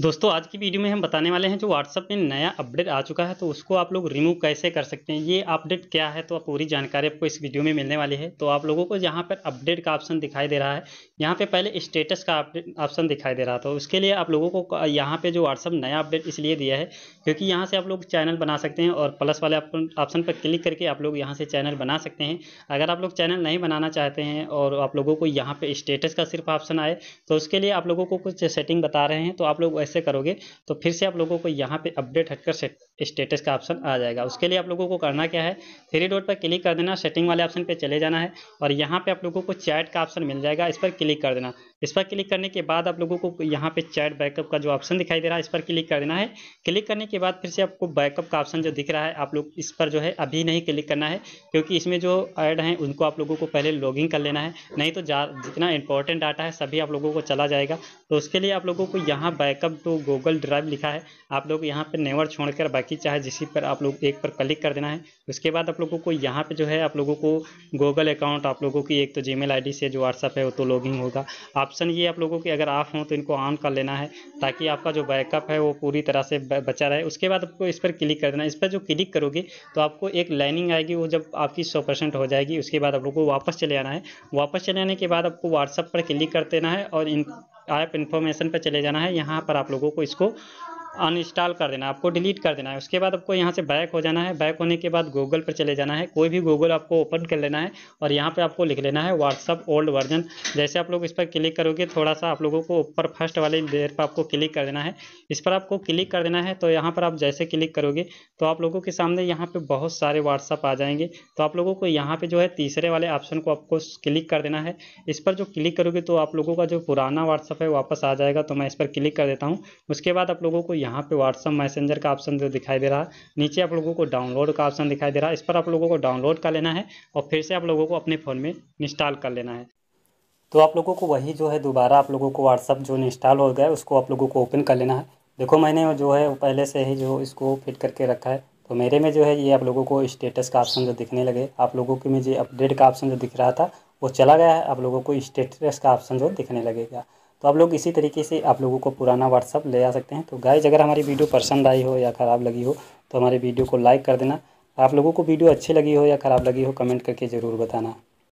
दोस्तों आज की वीडियो में हम बताने वाले हैं जो व्हाट्सअप में नया अपडेट आ चुका है तो उसको आप लोग रिमूव कैसे कर सकते हैं ये अपडेट क्या है तो आप पूरी जानकारी आपको इस वीडियो में मिलने वाली है तो आप लोगों को यहाँ पर अपडेट का ऑप्शन दिखाई दे रहा है यहाँ पे पहले स्टेटस का ऑप्शन दिखाई दे रहा था तो उसके लिए आप लोगों को यहाँ पर जो व्हाट्सअप नया अपडेट इसलिए दिया है क्योंकि यहाँ से आप लोग चैनल बना सकते हैं और प्लस वाले ऑप्शन पर क्लिक करके आप लोग यहाँ से चैनल बना सकते हैं अगर आप लोग चैनल नहीं बनाना चाहते हैं और आप लोगों को यहाँ पर स्टेटस का सिर्फ ऑप्शन आए तो उसके लिए आप लोगों को कुछ सेटिंग बता रहे हैं तो आप लोग कैसे करोगे तो फिर से आप लोगों को यहाँ पे अपडेट हटकर स्टेटस का ऑप्शन आ जाएगा उसके लिए आप लोगों को करना क्या है थ्री डॉट पर क्लिक कर देना सेटिंग वाले ऑप्शन पर चले जाना है और यहाँ पर आप लोगों को चैट का ऑप्शन मिल जाएगा इस पर क्लिक कर देना इस पर क्लिक करने के बाद आप लोगों को यहाँ पे चैट बैकअप का जो ऑप्शन दिखाई दे रहा है इस पर क्लिक कर देना है क्लिक करने के बाद फिर से आपको बैकअप का ऑप्शन जो दिख रहा है आप लोग इस पर जो है अभी नहीं क्लिक करना है क्योंकि इसमें जो ऐड हैं उनको आप लोगों को पहले लॉगिंग कर लेना है नहीं तो जितना इंपॉर्टेंट डाटा है सभी आप लोगों को चला जाएगा तो उसके लिए आप लोगों को यहाँ बैकअप तो गूगल ड्राइव लिखा है आप लोग यहाँ पे नेवर छोड़कर बाकी चाहे जिसी पर आप लोग एक पर क्लिक कर देना है उसके बाद आप लोगों को यहाँ पे जो है आप लोगों को गूगल अकाउंट आप लोगों की एक तो जी मेल से जो व्हाट्सअप है वो तो लॉगिंग होगा ऑप्शन ये आप लोगों की अगर ऑफ हों तो इनको ऑन कर लेना है ताकि आपका जो बैकअप है वो पूरी तरह से बचा रहे उसके बाद आपको इस पर क्लिक कर देना इस पर जो क्लिक करोगे तो आपको एक लाइनिंग आएगी वो जब आपकी सौ परसेंट हो जाएगी उसके बाद आप लोग को वापस चले आना है वापस चले आने के बाद आपको व्हाट्सअप पर क्लिक कर देना है और इन ऐप इन्फॉर्मेशन पर चले जाना है यहाँ पर आप लोगों को इसको अनइंस्टॉल कर देना है आपको डिलीट कर देना है उसके बाद आपको यहाँ से बैक हो जाना है बैक होने के बाद गूगल पर चले जाना है कोई भी गूगल आपको ओपन कर लेना है और यहाँ पर आपको लिख लेना है व्हाट्सअप ओल्ड वर्जन जैसे आप लोग इस पर क्लिक करोगे थोड़ा सा आप लोगों को ऊपर फर्स्ट वाले लेयर पर आपको क्लिक कर देना है इस पर आपको क्लिक कर देना है तो यहाँ पर आप जैसे क्लिक करोगे तो आप लोगों के सामने यहाँ पर बहुत सारे व्हाट्सअप आ जाएंगे तो आप लोगों को यहाँ पर जो है तीसरे वाले ऑप्शन को आपको क्लिक कर देना है इस पर जो क्लिक करोगे तो आप लोगों का जो पुराना व्हाट्सअप है वापस आ जाएगा तो मैं इस पर क्लिक कर देता हूँ उसके बाद आप लोगों को यहाँ पे व्हाट्सअप मैसेंजर का ऑप्शन जो दिखाई दे रहा है नीचे आप लोगों को डाउनलोड का ऑप्शन दिखाई दे रहा है इस पर आप लोगों को डाउनलोड कर लेना है और फिर से आप लोगों को अपने फ़ोन में इंस्टॉल कर लेना है तो आप लोगों को वही जो है दोबारा आप लोगों को व्हाट्सअप जो इंस्टॉल हो गया उसको आप लोगों को ओपन कर लेना है देखो मैंने जो है पहले से ही जो इसको फिट करके रखा है तो मेरे में जो है ये आप लोगों को स्टेटस का ऑप्शन जो दिखने लगे आप लोगों के में जो अपडेट का ऑप्शन जो दिख रहा था वो चला गया है आप लोगों को स्टेटस का ऑप्शन जो दिखने लगेगा तो आप लोग इसी तरीके से आप लोगों को पुराना व्हाट्सअप ले आ सकते हैं तो गाइज अगर हमारी वीडियो पसंद आई हो या ख़राब लगी हो तो हमारे वीडियो को लाइक कर देना आप लोगों को वीडियो अच्छी लगी हो या ख़राब लगी हो कमेंट करके ज़रूर बताना